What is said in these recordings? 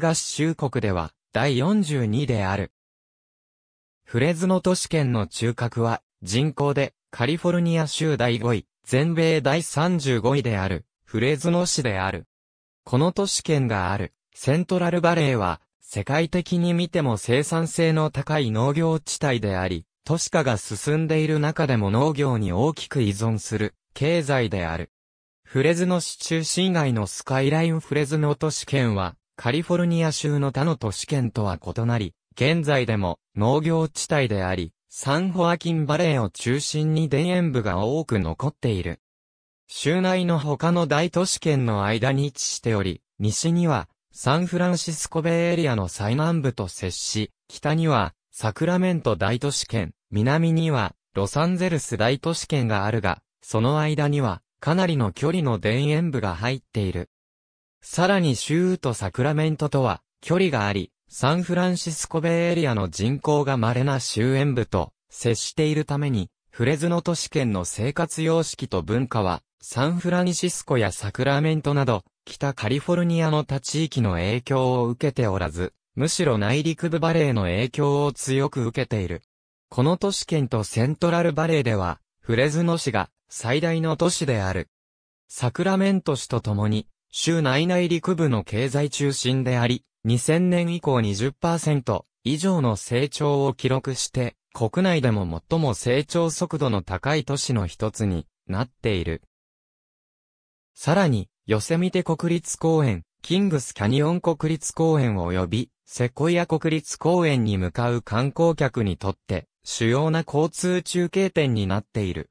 合衆国では第42である。フレズノ都市圏の中核は人口でカリフォルニア州第5位、全米第35位であるフレズノ市である。この都市圏があるセントラルバレーは世界的に見ても生産性の高い農業地帯であり、都市化が進んでいる中でも農業に大きく依存する経済である。フレズノ市中心街のスカイラインフレズノ都市圏はカリフォルニア州の他の都市圏とは異なり、現在でも農業地帯であり、サンホアキンバレーを中心に田園部が多く残っている。州内の他の大都市圏の間に位置しており、西にはサンフランシスコベイエリアの最南部と接し、北にはサクラメント大都市圏、南にはロサンゼルス大都市圏があるが、その間にはかなりの距離の田園部が入っている。さらに州とサクラメントとは距離があり、サンフランシスコベイエリアの人口が稀な周縁部と接しているために、フレズノ都市圏の生活様式と文化は、サンフランシスコやサクラメントなど、北カリフォルニアの他地域の影響を受けておらず、むしろ内陸部バレーの影響を強く受けている。この都市圏とセントラルバレーでは、フレズノ市が最大の都市である。サクラメント市とともに、州内内陸部の経済中心であり、2000年以降20%以上の成長を記録して、国内でも最も成長速度の高い都市の一つになっている。さらに、ヨセミテ国立公園、キングスキャニオン国立公園及び、セコイア国立公園に向かう観光客にとって、主要な交通中継点になっている。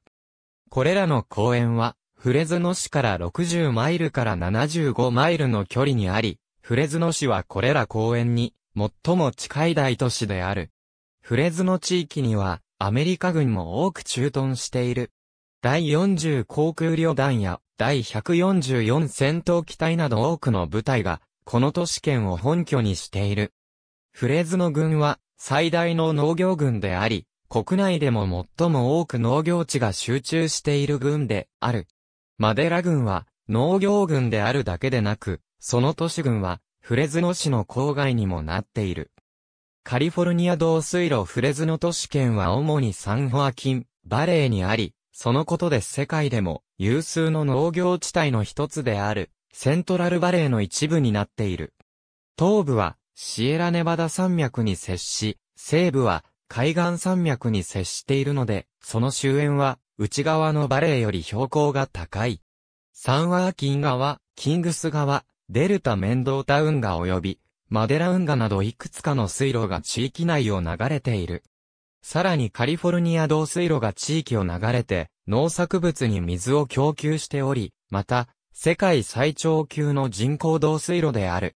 これらの公園は、フレズノ市から60マイルから75マイルの距離にあり、フレズノ市はこれら公園に最も近い大都市である。フレズノ地域にはアメリカ軍も多く駐屯している。第40航空旅団や第144戦闘機隊など多くの部隊がこの都市圏を本拠にしている。フレズノ軍は最大の農業軍であり、国内でも最も多く農業地が集中している軍である。マデラ郡は農業郡であるだけでなく、その都市郡はフレズノ市の郊外にもなっている。カリフォルニア道水路フレズノ都市圏は主にサンホアキン、バレーにあり、そのことで世界でも有数の農業地帯の一つである、セントラルバレーの一部になっている。東部はシエラネバダ山脈に接し、西部は海岸山脈に接しているので、その周辺は内側のバレーより標高が高い。サンワーキン川、キングス川、デルタメンドータ川及び、マデラウン川などいくつかの水路が地域内を流れている。さらにカリフォルニア道水路が地域を流れて、農作物に水を供給しており、また、世界最長級の人工道水路である。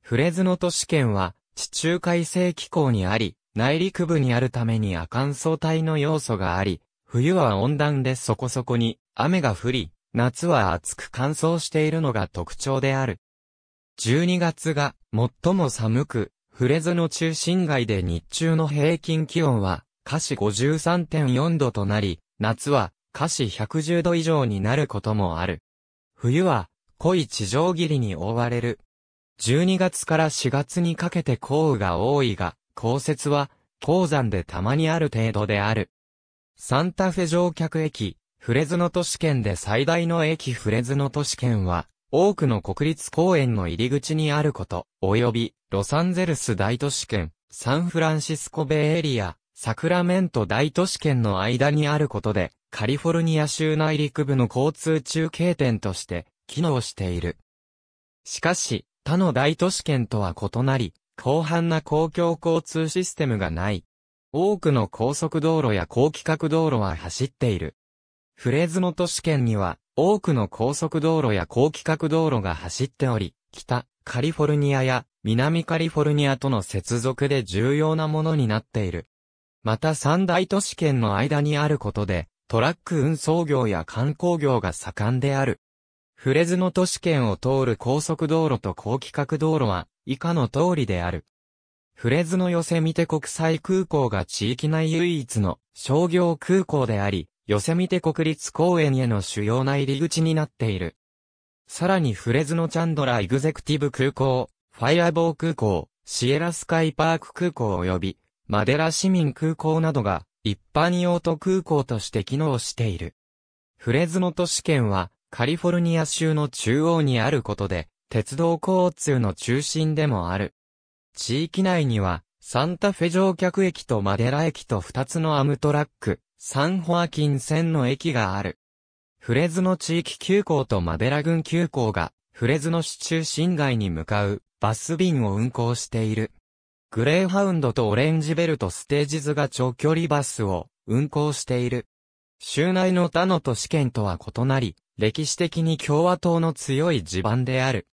フレズノ都市圏は、地中海性気候にあり、内陸部にあるために亜乾燥帯の要素があり、冬は温暖でそこそこに雨が降り、夏は暑く乾燥しているのが特徴である。12月が最も寒く、フレズの中心街で日中の平均気温は、華氏53.4度となり、夏は華氏110度以上になることもある。冬は濃い地上霧に覆われる。12月から4月にかけて降雨が多いが、降雪は、鉱山でたまにある程度である。サンタフェ乗客駅、フレズノ都市圏で最大の駅フレズノ都市圏は、多くの国立公園の入り口にあること、及び、ロサンゼルス大都市圏、サンフランシスコベイエリア、サクラメント大都市圏の間にあることで、カリフォルニア州内陸部の交通中継点として、機能している。しかし、他の大都市圏とは異なり、広範な公共交通システムがない。多くの高速道路や高規格道路は走っている。フレズの都市圏には、多くの高速道路や高規格道路が走っており、北、カリフォルニアや南カリフォルニアとの接続で重要なものになっている。また三大都市圏の間にあることで、トラック運送業や観光業が盛んである。フレズの都市圏を通る高速道路と高規格道路は、以下の通りである。フレズのヨセミテ国際空港が地域内唯一の商業空港であり、ヨセミテ国立公園への主要な入り口になっている。さらにフレズのチャンドラエグゼクティブ空港、ファイアボー空港、シエラスカイパーク空港及び、マデラ市民空港などが一般用途空港として機能している。フレズの都市圏はカリフォルニア州の中央にあることで、鉄道交通の中心でもある。地域内には、サンタフェ乗客駅とマデラ駅と2つのアムトラック、サンホアキン線の駅がある。フレズの地域急行とマデラ郡急行が、フレズの市中心街に向かうバス便を運行している。グレーハウンドとオレンジベルトステージズが長距離バスを運行している。州内の他の都市圏とは異なり、歴史的に共和党の強い地盤である。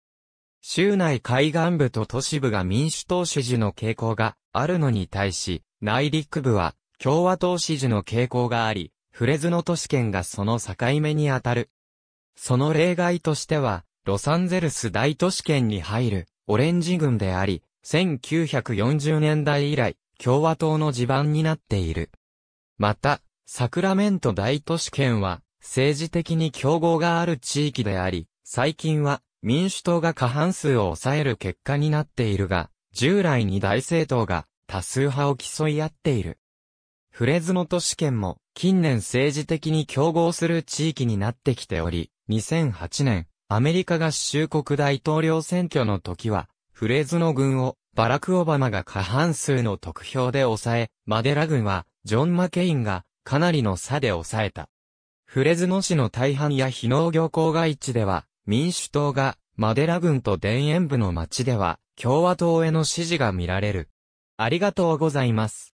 州内海岸部と都市部が民主党支持の傾向があるのに対し、内陸部は共和党支持の傾向があり、フレズノ都市圏がその境目にあたる。その例外としては、ロサンゼルス大都市圏に入るオレンジ軍であり、1940年代以来、共和党の地盤になっている。また、サクラメント大都市圏は、政治的に競合がある地域であり、最近は民主党が過半数を抑える結果になっているが、従来に大政党が多数派を競い合っている。フレズノ都市圏も近年政治的に競合する地域になってきており、2008年、アメリカ合衆国大統領選挙の時は、フレズノ軍をバラク・オバマが過半数の得票で抑え、マデラ軍はジョン・マケインがかなりの差で抑えた。フレズノ市の大半や非農業郊外地では、民主党がマデラ軍と田園部の町では共和党への支持が見られる。ありがとうございます。